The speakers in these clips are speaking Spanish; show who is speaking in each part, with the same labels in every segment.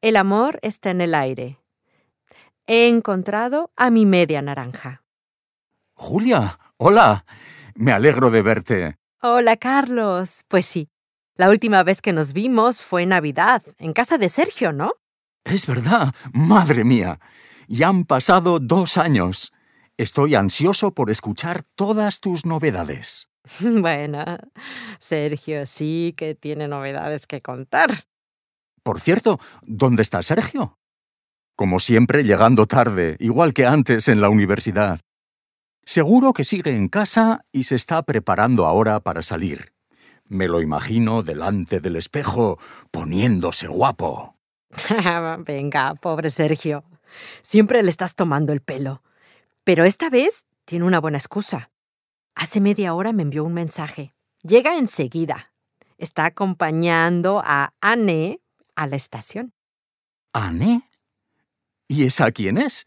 Speaker 1: El amor está en el aire. He encontrado a mi media naranja.
Speaker 2: Julia, hola. Me alegro de verte.
Speaker 1: Hola, Carlos. Pues sí. La última vez que nos vimos fue en Navidad, en casa de Sergio, ¿no?
Speaker 2: Es verdad. Madre mía. Ya han pasado dos años. Estoy ansioso por escuchar todas tus novedades.
Speaker 1: Bueno, Sergio sí que tiene novedades que contar.
Speaker 2: Por cierto, ¿dónde está Sergio? Como siempre, llegando tarde, igual que antes en la universidad. Seguro que sigue en casa y se está preparando ahora para salir. Me lo imagino delante del espejo, poniéndose guapo.
Speaker 1: Venga, pobre Sergio. Siempre le estás tomando el pelo. Pero esta vez tiene una buena excusa. Hace media hora me envió un mensaje. Llega enseguida. Está acompañando a Anne a la estación.
Speaker 2: ¿Anne? ¿Y esa quién es?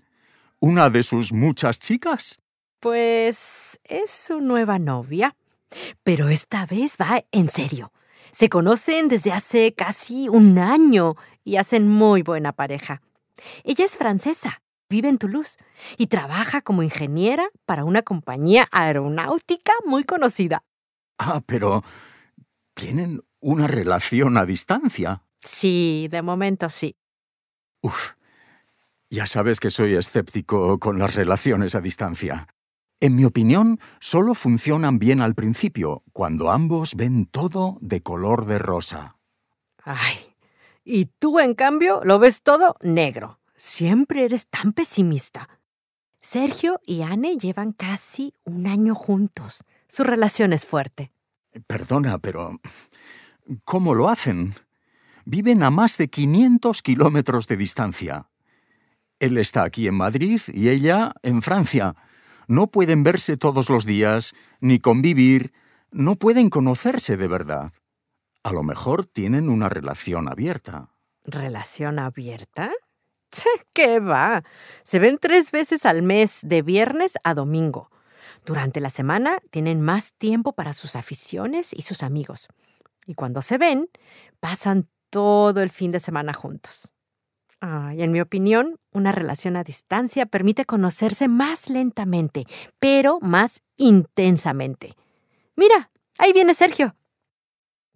Speaker 2: ¿Una de sus muchas chicas?
Speaker 1: Pues es su nueva novia. Pero esta vez va en serio. Se conocen desde hace casi un año y hacen muy buena pareja. Ella es francesa, vive en Toulouse y trabaja como ingeniera para una compañía aeronáutica muy conocida.
Speaker 2: Ah, pero... ¿Tienen una relación a distancia?
Speaker 1: Sí, de momento sí. Uf,
Speaker 2: ya sabes que soy escéptico con las relaciones a distancia. En mi opinión, solo funcionan bien al principio, cuando ambos ven todo de color de rosa.
Speaker 1: Ay, y tú, en cambio, lo ves todo negro. Siempre eres tan pesimista. Sergio y Anne llevan casi un año juntos. Su relación es fuerte.
Speaker 2: Perdona, pero... ¿Cómo lo hacen? viven a más de 500 kilómetros de distancia. Él está aquí en Madrid y ella en Francia. No pueden verse todos los días, ni convivir, no pueden conocerse de verdad. A lo mejor tienen una relación abierta.
Speaker 1: ¿Relación abierta? ¿Qué va? Se ven tres veces al mes, de viernes a domingo. Durante la semana tienen más tiempo para sus aficiones y sus amigos. Y cuando se ven, pasan todo el fin de semana juntos. Ah, y en mi opinión, una relación a distancia permite conocerse más lentamente, pero más intensamente. Mira, ahí viene Sergio.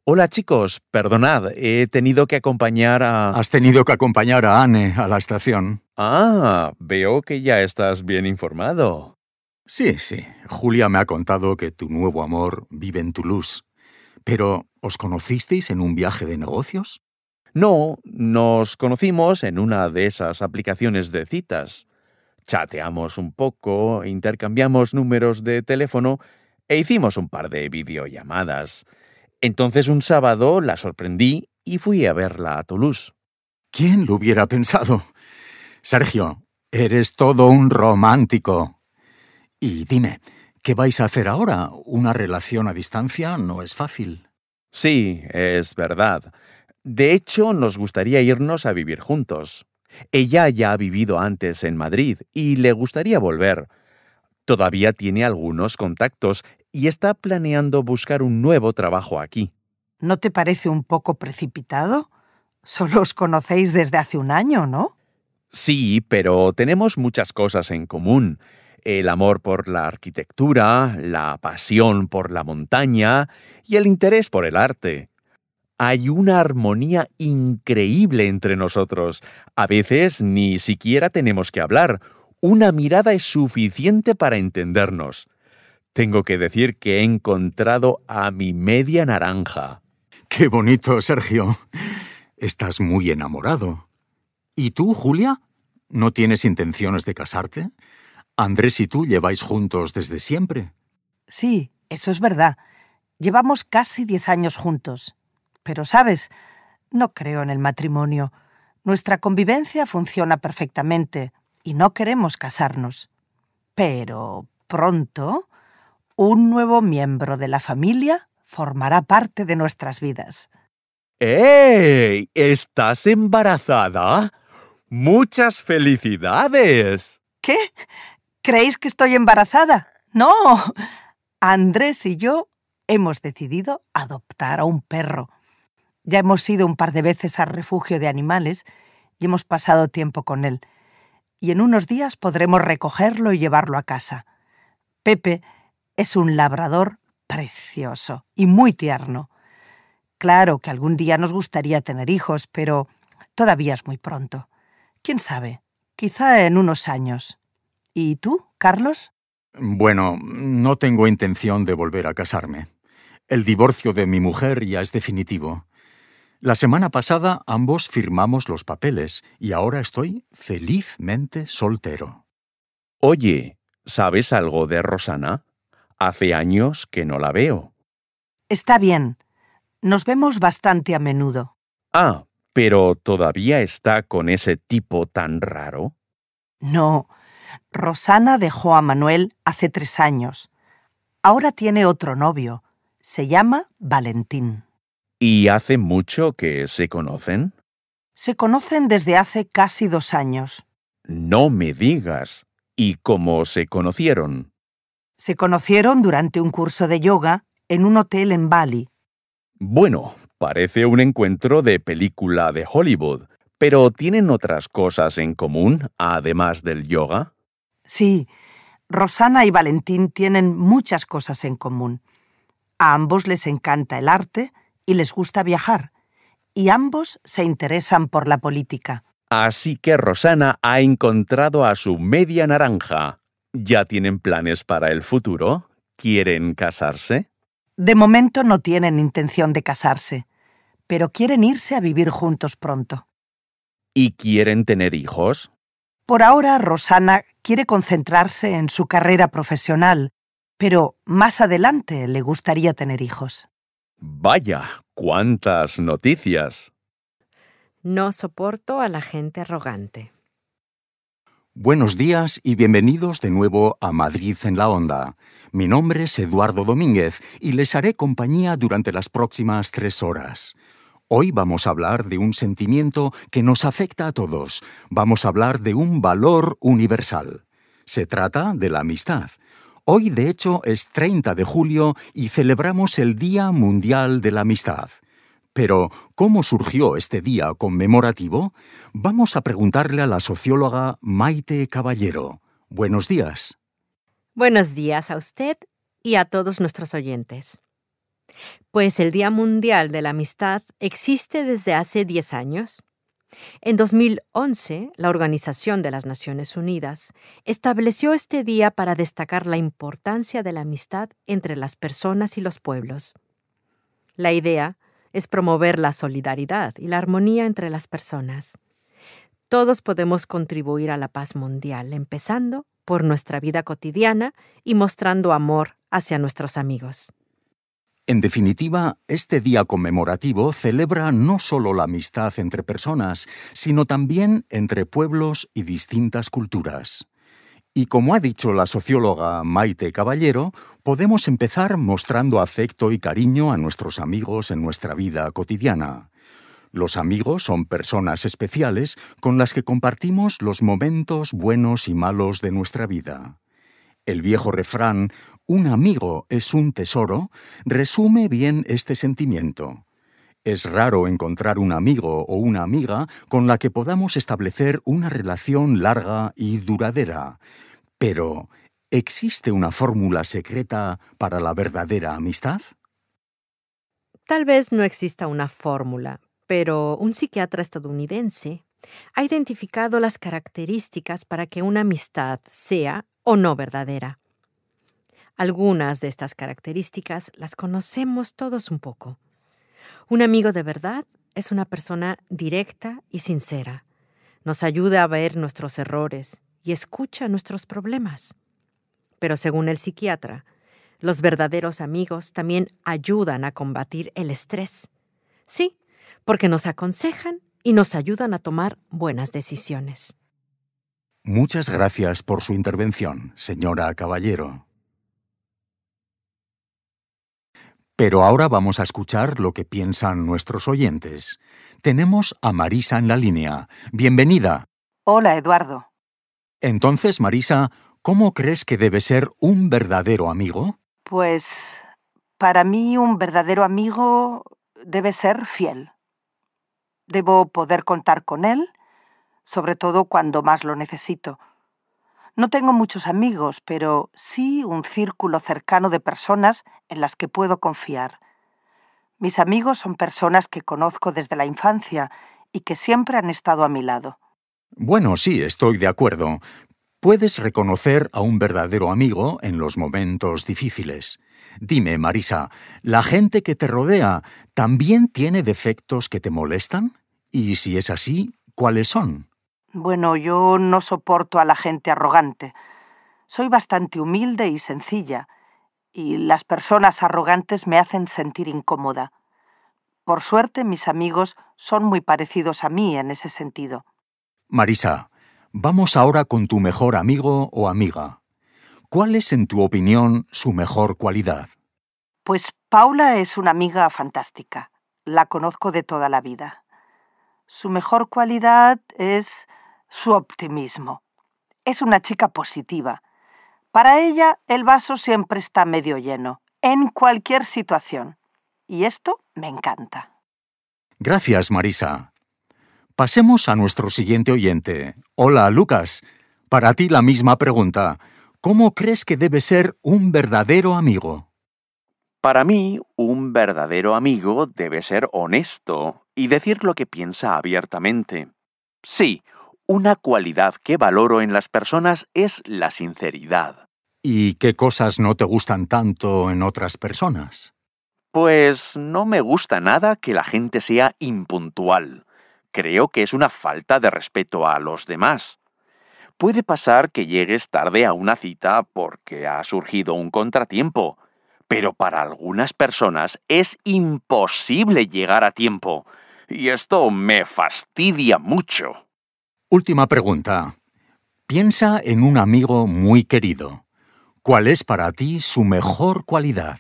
Speaker 3: Hola chicos, perdonad, he tenido que acompañar
Speaker 2: a... Has tenido que acompañar a Anne eh, a la estación.
Speaker 3: Ah, veo que ya estás bien informado. Sí, sí. Julia me ha contado que tu nuevo amor vive en Toulouse. Pero, ¿os conocisteis en un viaje de negocios? No, nos conocimos en una de esas aplicaciones de citas. Chateamos un poco, intercambiamos números de teléfono e hicimos un par de videollamadas. Entonces un sábado la sorprendí y fui a verla a Toulouse. ¿Quién lo hubiera pensado? Sergio, eres todo un
Speaker 2: romántico. Y dime, ¿qué vais a hacer ahora? Una relación a
Speaker 3: distancia no es fácil. Sí, es verdad. De hecho, nos gustaría irnos a vivir juntos. Ella ya ha vivido antes en Madrid y le gustaría volver. Todavía tiene algunos contactos y está planeando buscar un nuevo trabajo aquí.
Speaker 4: ¿No te parece un poco precipitado? Solo os conocéis desde hace un año, ¿no?
Speaker 3: Sí, pero tenemos muchas cosas en común. El amor por la arquitectura, la pasión por la montaña y el interés por el arte hay una armonía increíble entre nosotros. A veces ni siquiera tenemos que hablar. Una mirada es suficiente para entendernos. Tengo que decir que he encontrado a mi media naranja.
Speaker 2: Qué bonito, Sergio. Estás muy enamorado. ¿Y tú, Julia? ¿No tienes intenciones de casarte? Andrés y tú lleváis juntos desde siempre.
Speaker 4: Sí, eso es verdad. Llevamos casi diez años juntos. Pero, ¿sabes? No creo en el matrimonio. Nuestra convivencia funciona perfectamente y no queremos casarnos. Pero pronto, un nuevo miembro de la familia formará parte de nuestras vidas.
Speaker 3: ¡Ey! ¿Estás embarazada? ¡Muchas felicidades!
Speaker 4: ¿Qué? ¿Creéis que estoy embarazada? No. Andrés y yo hemos decidido adoptar a un perro. Ya hemos ido un par de veces al refugio de animales y hemos pasado tiempo con él, y en unos días podremos recogerlo y llevarlo a casa. Pepe es un labrador precioso y muy tierno. Claro que algún día nos gustaría tener hijos, pero todavía es muy pronto. ¿Quién sabe? Quizá en unos años.
Speaker 2: ¿Y tú, Carlos? Bueno, no tengo intención de volver a casarme. El divorcio de mi mujer ya es definitivo. La semana pasada ambos firmamos los papeles y ahora estoy felizmente soltero.
Speaker 3: Oye, ¿sabes algo de Rosana? Hace años que no la veo.
Speaker 4: Está bien. Nos vemos bastante a menudo.
Speaker 3: Ah, pero todavía está con ese tipo tan raro.
Speaker 4: No. Rosana dejó a Manuel hace tres años. Ahora tiene otro novio. Se llama Valentín.
Speaker 3: ¿Y hace mucho que se conocen?
Speaker 4: Se conocen desde hace casi dos años.
Speaker 3: No me digas. ¿Y cómo se conocieron?
Speaker 4: Se conocieron durante un curso de yoga en un hotel en Bali. Bueno,
Speaker 3: parece un encuentro de película de Hollywood, pero ¿tienen otras cosas en común además del yoga?
Speaker 4: Sí, Rosana y Valentín tienen muchas cosas en común. A ambos les encanta el arte, y les gusta viajar, y ambos se interesan por la política.
Speaker 3: Así que Rosana ha encontrado a su media naranja. ¿Ya tienen planes para el futuro? ¿Quieren casarse?
Speaker 4: De momento no tienen intención de casarse, pero quieren irse a vivir juntos pronto.
Speaker 3: ¿Y quieren tener hijos?
Speaker 4: Por ahora, Rosana quiere concentrarse en su carrera profesional, pero más adelante le gustaría tener hijos.
Speaker 3: Vaya, cuántas noticias.
Speaker 1: No soporto a la gente arrogante.
Speaker 3: Buenos días y
Speaker 2: bienvenidos de nuevo a Madrid en la Onda. Mi nombre es Eduardo Domínguez y les haré compañía durante las próximas tres horas. Hoy vamos a hablar de un sentimiento que nos afecta a todos. Vamos a hablar de un valor universal. Se trata de la amistad. Hoy, de hecho, es 30 de julio y celebramos el Día Mundial de la Amistad. Pero, ¿cómo surgió este día conmemorativo? Vamos a preguntarle a la socióloga Maite Caballero. Buenos días.
Speaker 1: Buenos días a usted y a todos nuestros oyentes. Pues el Día Mundial de la Amistad existe desde hace 10 años en 2011, la Organización de las Naciones Unidas estableció este día para destacar la importancia de la amistad entre las personas y los pueblos. La idea es promover la solidaridad y la armonía entre las personas. Todos podemos contribuir a la paz mundial, empezando por nuestra vida cotidiana y mostrando amor hacia nuestros amigos.
Speaker 2: En definitiva, este día conmemorativo celebra no solo la amistad entre personas, sino también entre pueblos y distintas culturas. Y como ha dicho la socióloga Maite Caballero, podemos empezar mostrando afecto y cariño a nuestros amigos en nuestra vida cotidiana. Los amigos son personas especiales con las que compartimos los momentos buenos y malos de nuestra vida. El viejo refrán, un amigo es un tesoro, resume bien este sentimiento. Es raro encontrar un amigo o una amiga con la que podamos establecer una relación larga y duradera, pero ¿existe una fórmula secreta para la verdadera amistad?
Speaker 1: Tal vez no exista una fórmula, pero un psiquiatra estadounidense ha identificado las características para que una amistad sea o no verdadera. Algunas de estas características las conocemos todos un poco. Un amigo de verdad es una persona directa y sincera. Nos ayuda a ver nuestros errores y escucha nuestros problemas. Pero según el psiquiatra, los verdaderos amigos también ayudan a combatir el estrés. Sí, porque nos aconsejan y nos ayudan a tomar buenas decisiones.
Speaker 2: Muchas gracias por su intervención, señora Caballero. Pero ahora vamos a escuchar lo que piensan nuestros oyentes. Tenemos a Marisa en la línea. Bienvenida.
Speaker 4: Hola, Eduardo.
Speaker 2: Entonces, Marisa, ¿cómo crees que debe ser un verdadero amigo?
Speaker 4: Pues para mí un verdadero amigo debe ser fiel. Debo poder contar con él sobre todo cuando más lo necesito. No tengo muchos amigos, pero sí un círculo cercano de personas en las que puedo confiar. Mis amigos son personas que conozco desde la infancia y que siempre han estado a mi lado.
Speaker 2: Bueno, sí, estoy de acuerdo. Puedes reconocer a un verdadero amigo en los momentos difíciles. Dime, Marisa, ¿la gente que te rodea también tiene defectos que te molestan? Y si es así, ¿cuáles son?
Speaker 4: Bueno, yo no soporto a la gente arrogante. Soy bastante humilde y sencilla, y las personas arrogantes me hacen sentir incómoda. Por suerte, mis amigos son muy parecidos a mí en ese sentido.
Speaker 2: Marisa, vamos ahora con tu mejor amigo o amiga. ¿Cuál es, en tu opinión, su mejor cualidad?
Speaker 4: Pues Paula es una amiga fantástica. La conozco de toda la vida. Su mejor cualidad es su optimismo. Es una chica positiva. Para ella el vaso siempre está medio lleno, en cualquier situación. Y esto me encanta.
Speaker 2: Gracias, Marisa. Pasemos a nuestro siguiente oyente. Hola, Lucas. Para ti la misma pregunta. ¿Cómo crees que debe ser un verdadero amigo?
Speaker 3: Para mí, un verdadero amigo debe ser honesto y decir lo que piensa abiertamente. Sí, una cualidad que valoro en las personas es la sinceridad.
Speaker 2: ¿Y qué cosas no te gustan tanto en otras personas?
Speaker 3: Pues no me gusta nada que la gente sea impuntual. Creo que es una falta de respeto a los demás. Puede pasar que llegues tarde a una cita porque ha surgido un contratiempo, pero para algunas personas es imposible llegar a tiempo, y esto me fastidia mucho. Última pregunta.
Speaker 2: Piensa en un amigo muy querido. ¿Cuál es para ti su mejor cualidad?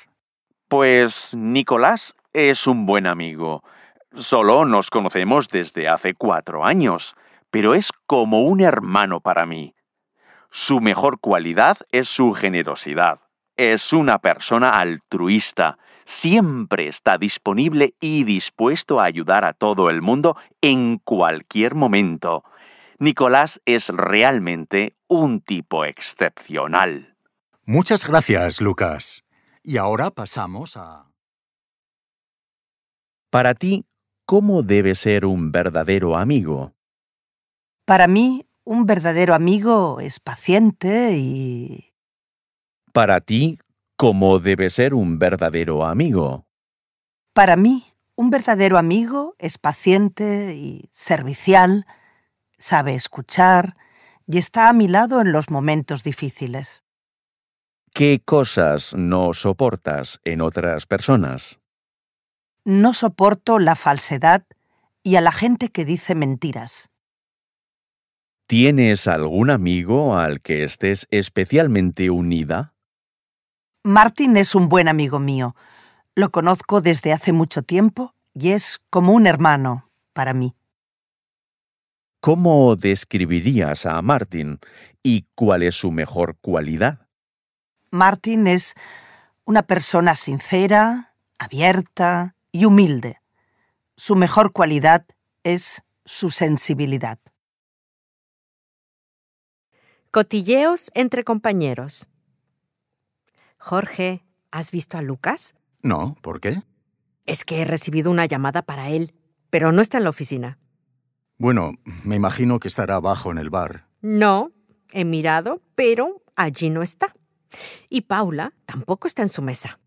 Speaker 3: Pues Nicolás es un buen amigo. Solo nos conocemos desde hace cuatro años, pero es como un hermano para mí. Su mejor cualidad es su generosidad. Es una persona altruista. Siempre está disponible y dispuesto a ayudar a todo el mundo en cualquier momento. Nicolás es realmente un tipo excepcional. Muchas gracias, Lucas.
Speaker 2: Y ahora pasamos a...
Speaker 3: Para ti, ¿cómo debe ser un verdadero amigo?
Speaker 4: Para mí, un verdadero amigo es paciente y...
Speaker 3: Para ti, ¿cómo debe ser un verdadero amigo?
Speaker 4: Para mí, un verdadero amigo es paciente y servicial sabe escuchar y está a mi lado en los momentos difíciles.
Speaker 3: ¿Qué cosas no soportas en otras personas?
Speaker 4: No soporto la falsedad y a la gente que dice mentiras.
Speaker 3: ¿Tienes algún amigo al que estés especialmente unida?
Speaker 4: Martin es un buen amigo mío. Lo conozco desde hace mucho tiempo y es como un hermano para mí.
Speaker 3: ¿Cómo describirías a Martin y cuál es su mejor cualidad?
Speaker 4: Martin es una persona sincera, abierta y humilde. Su mejor cualidad es su
Speaker 1: sensibilidad. Cotilleos entre compañeros. Jorge, ¿has visto a Lucas? No, ¿por qué? Es que he recibido una llamada para él, pero no está en la oficina.
Speaker 2: Bueno, me imagino que estará abajo en el bar.
Speaker 1: No, he mirado, pero allí no está. Y Paula tampoco está en su mesa.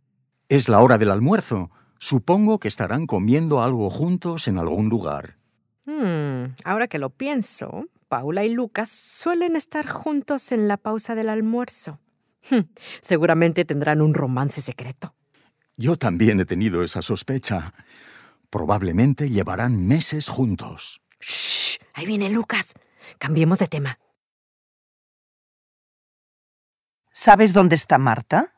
Speaker 2: Es la hora del almuerzo. Supongo que estarán comiendo algo juntos en algún lugar.
Speaker 1: Hmm, ahora que lo pienso, Paula y Lucas suelen estar juntos en la pausa del almuerzo. Hmm, seguramente tendrán un romance secreto.
Speaker 2: Yo también he tenido esa sospecha. Probablemente llevarán meses juntos.
Speaker 1: ¡Shh! Ahí viene Lucas. Cambiemos de tema.
Speaker 4: ¿Sabes dónde está Marta?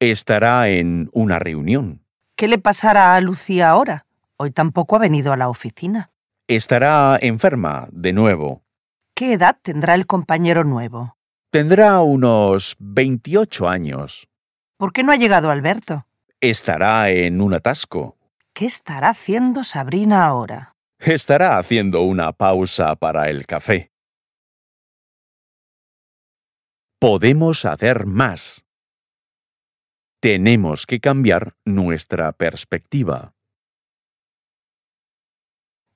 Speaker 3: Estará en una reunión.
Speaker 4: ¿Qué le pasará a Lucía ahora? Hoy tampoco ha venido a la oficina.
Speaker 3: Estará enferma, de nuevo.
Speaker 4: ¿Qué edad tendrá el compañero nuevo?
Speaker 3: Tendrá unos 28 años.
Speaker 4: ¿Por qué no ha llegado Alberto?
Speaker 3: Estará en un atasco.
Speaker 4: ¿Qué estará haciendo Sabrina ahora?
Speaker 3: Estará haciendo una pausa para el café. Podemos hacer más. Tenemos que cambiar nuestra perspectiva.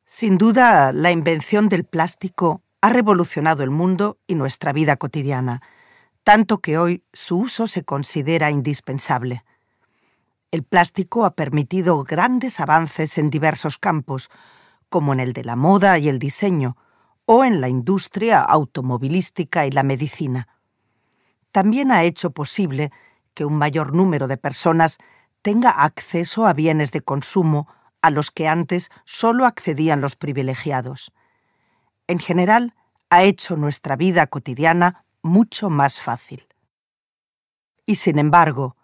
Speaker 4: Sin duda, la invención del plástico ha revolucionado el mundo y nuestra vida cotidiana, tanto que hoy su uso se considera indispensable. El plástico ha permitido grandes avances en diversos campos, como en el de la moda y el diseño, o en la industria automovilística y la medicina. También ha hecho posible que un mayor número de personas tenga acceso a bienes de consumo a los que antes solo accedían los privilegiados. En general, ha hecho nuestra vida cotidiana mucho más fácil. Y sin embargo,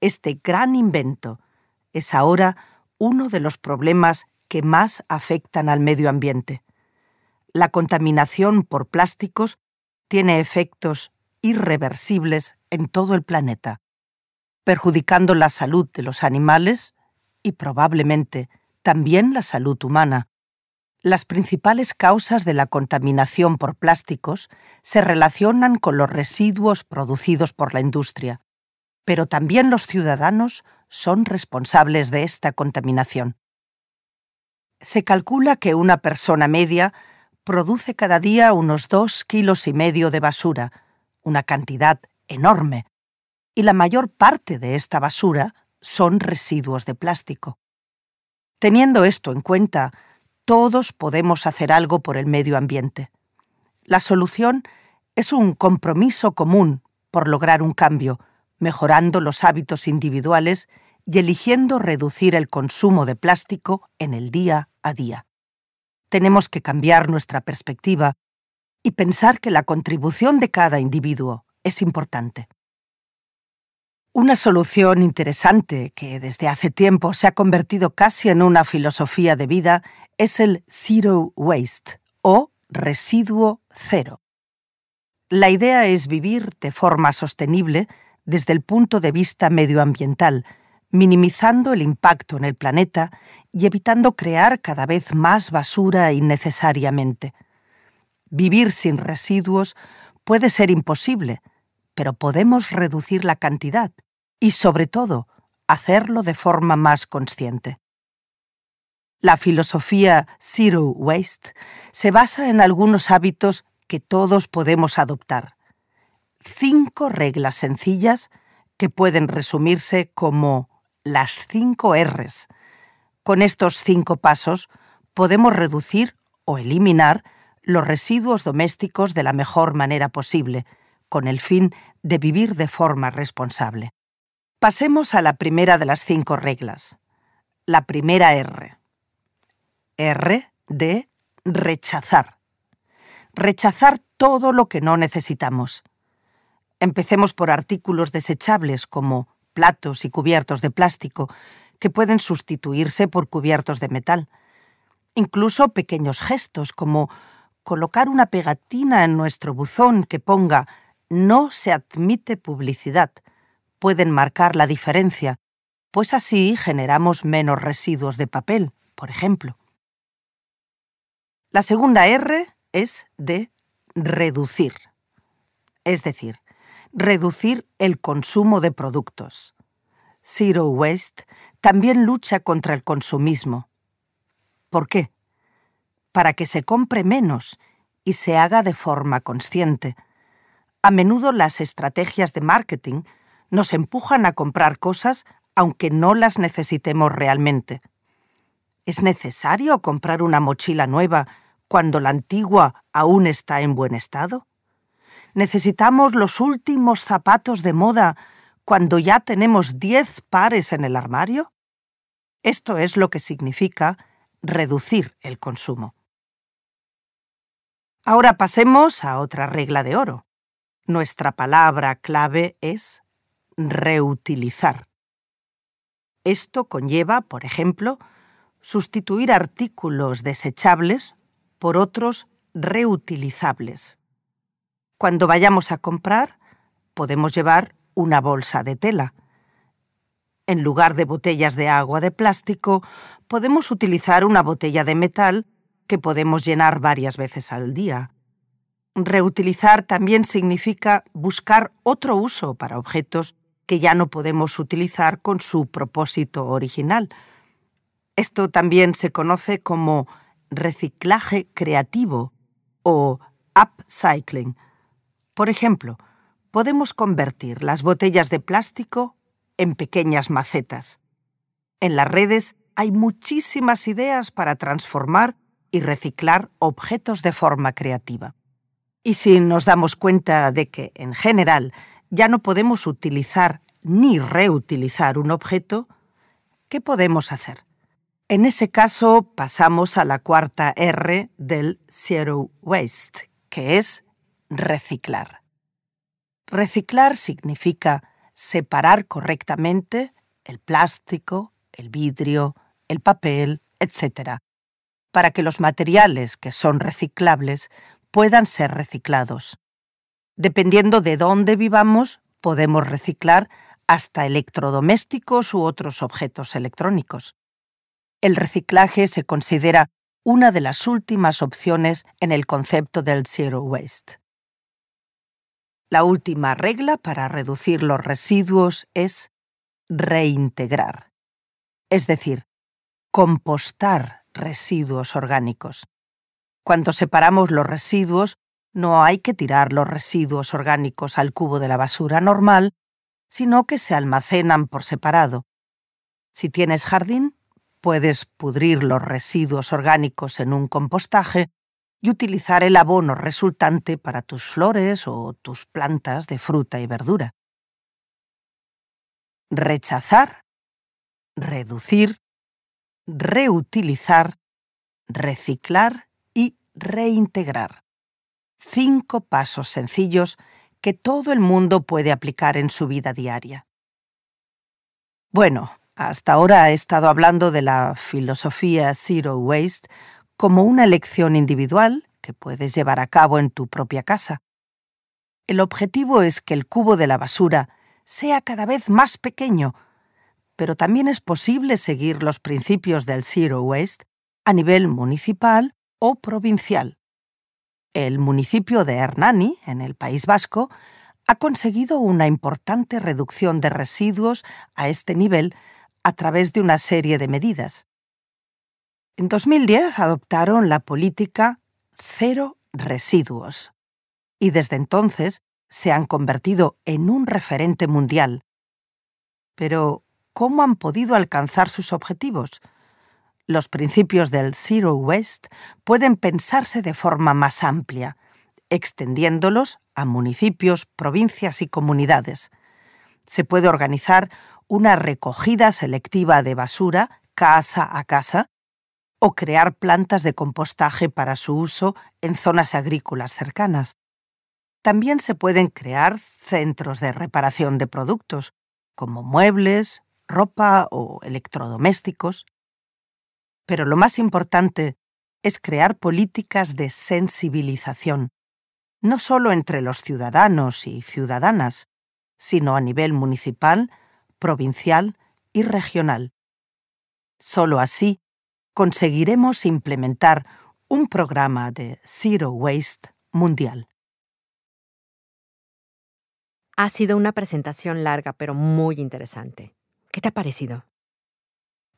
Speaker 4: este gran invento es ahora uno de los problemas que más afectan al medio ambiente. La contaminación por plásticos tiene efectos irreversibles en todo el planeta, perjudicando la salud de los animales y probablemente también la salud humana. Las principales causas de la contaminación por plásticos se relacionan con los residuos producidos por la industria, pero también los ciudadanos son responsables de esta contaminación. Se calcula que una persona media produce cada día unos dos kilos y medio de basura, una cantidad enorme, y la mayor parte de esta basura son residuos de plástico. Teniendo esto en cuenta, todos podemos hacer algo por el medio ambiente. La solución es un compromiso común por lograr un cambio, mejorando los hábitos individuales y eligiendo reducir el consumo de plástico en el día a día. Tenemos que cambiar nuestra perspectiva y pensar que la contribución de cada individuo es importante. Una solución interesante que desde hace tiempo se ha convertido casi en una filosofía de vida es el zero waste o residuo cero. La idea es vivir de forma sostenible desde el punto de vista medioambiental, minimizando el impacto en el planeta y evitando crear cada vez más basura innecesariamente. Vivir sin residuos puede ser imposible, pero podemos reducir la cantidad y, sobre todo, hacerlo de forma más consciente. La filosofía Zero Waste se basa en algunos hábitos que todos podemos adoptar. Cinco reglas sencillas que pueden resumirse como las cinco Rs. Con estos cinco pasos podemos reducir o eliminar los residuos domésticos de la mejor manera posible, con el fin de vivir de forma responsable. Pasemos a la primera de las cinco reglas. La primera R. R de rechazar. Rechazar todo lo que no necesitamos. Empecemos por artículos desechables como platos y cubiertos de plástico, que pueden sustituirse por cubiertos de metal. Incluso pequeños gestos como colocar una pegatina en nuestro buzón que ponga No se admite publicidad pueden marcar la diferencia, pues así generamos menos residuos de papel, por ejemplo. La segunda R es de reducir. Es decir, reducir el consumo de productos. Zero Waste también lucha contra el consumismo. ¿Por qué? Para que se compre menos y se haga de forma consciente. A menudo las estrategias de marketing nos empujan a comprar cosas aunque no las necesitemos realmente. ¿Es necesario comprar una mochila nueva cuando la antigua aún está en buen estado? necesitamos los últimos zapatos de moda cuando ya tenemos diez pares en el armario? Esto es lo que significa reducir el consumo. Ahora pasemos a otra regla de oro. Nuestra palabra clave es reutilizar. Esto conlleva, por ejemplo, sustituir artículos desechables por otros reutilizables cuando vayamos a comprar, podemos llevar una bolsa de tela. En lugar de botellas de agua de plástico, podemos utilizar una botella de metal que podemos llenar varias veces al día. Reutilizar también significa buscar otro uso para objetos que ya no podemos utilizar con su propósito original. Esto también se conoce como reciclaje creativo o upcycling. Por ejemplo, podemos convertir las botellas de plástico en pequeñas macetas. En las redes hay muchísimas ideas para transformar y reciclar objetos de forma creativa. Y si nos damos cuenta de que, en general, ya no podemos utilizar ni reutilizar un objeto, ¿qué podemos hacer? En ese caso pasamos a la cuarta R del Zero Waste, que es reciclar. Reciclar significa separar correctamente el plástico, el vidrio, el papel, etc., para que los materiales que son reciclables puedan ser reciclados. Dependiendo de dónde vivamos, podemos reciclar hasta electrodomésticos u otros objetos electrónicos. El reciclaje se considera una de las últimas opciones en el concepto del zero waste. La última regla para reducir los residuos es reintegrar, es decir, compostar residuos orgánicos. Cuando separamos los residuos, no hay que tirar los residuos orgánicos al cubo de la basura normal, sino que se almacenan por separado. Si tienes jardín, puedes pudrir los residuos orgánicos en un compostaje y utilizar el abono resultante para tus flores o tus plantas de fruta y verdura. Rechazar, reducir, reutilizar, reciclar y reintegrar. Cinco pasos sencillos que todo el mundo puede aplicar en su vida diaria. Bueno, hasta ahora he estado hablando de la filosofía Zero Waste como una elección individual que puedes llevar a cabo en tu propia casa. El objetivo es que el cubo de la basura sea cada vez más pequeño, pero también es posible seguir los principios del Zero Waste a nivel municipal o provincial. El municipio de Hernani, en el País Vasco, ha conseguido una importante reducción de residuos a este nivel a través de una serie de medidas. En 2010 adoptaron la política cero residuos y desde entonces se han convertido en un referente mundial. Pero, ¿cómo han podido alcanzar sus objetivos? Los principios del Zero Waste pueden pensarse de forma más amplia, extendiéndolos a municipios, provincias y comunidades. Se puede organizar una recogida selectiva de basura casa a casa o crear plantas de compostaje para su uso en zonas agrícolas cercanas. También se pueden crear centros de reparación de productos, como muebles, ropa o electrodomésticos. Pero lo más importante es crear políticas de sensibilización, no solo entre los ciudadanos y ciudadanas, sino a nivel municipal, provincial y regional. Solo así conseguiremos implementar un programa de Zero Waste mundial.
Speaker 1: Ha sido una presentación larga, pero muy interesante. ¿Qué te ha parecido?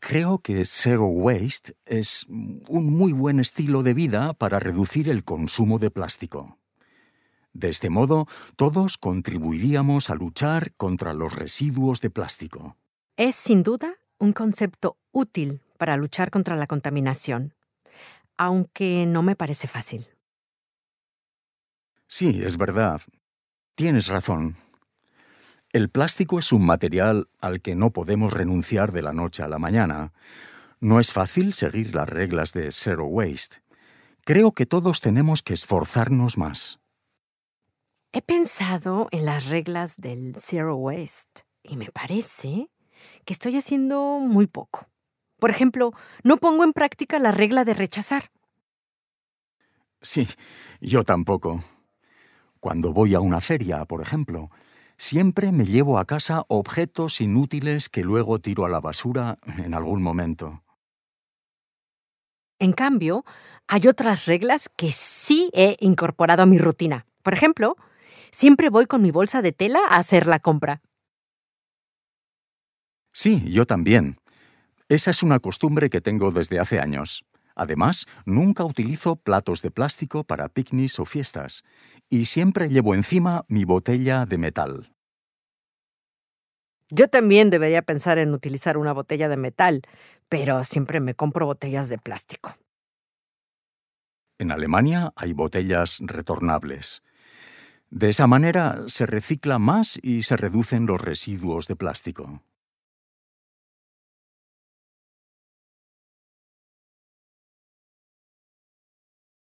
Speaker 2: Creo que Zero Waste es un muy buen estilo de vida para reducir el consumo de plástico. De este modo, todos contribuiríamos a luchar contra los residuos de plástico.
Speaker 1: Es sin duda un concepto útil para luchar contra la contaminación, aunque no me parece fácil.
Speaker 2: Sí, es verdad. Tienes razón. El plástico es un material al que no podemos renunciar de la noche a la mañana. No es fácil seguir las reglas de Zero Waste. Creo que todos tenemos que esforzarnos más.
Speaker 1: He pensado en las reglas del Zero Waste y me parece que estoy haciendo muy poco. Por ejemplo, no pongo en práctica la regla de rechazar.
Speaker 2: Sí, yo tampoco. Cuando voy a una feria, por ejemplo, siempre me llevo a casa objetos inútiles que luego tiro a la basura en algún momento.
Speaker 1: En cambio, hay otras reglas que sí he incorporado a mi rutina. Por ejemplo, siempre voy con mi bolsa de tela a hacer la compra.
Speaker 2: Sí, yo también. Esa es una costumbre que tengo desde hace años. Además, nunca utilizo platos de plástico para picnics o fiestas, y siempre llevo encima mi botella de metal.
Speaker 1: Yo también debería pensar en utilizar una botella de metal, pero siempre me compro botellas de plástico.
Speaker 2: En Alemania hay botellas retornables. De esa manera se recicla más
Speaker 3: y se reducen los residuos de plástico.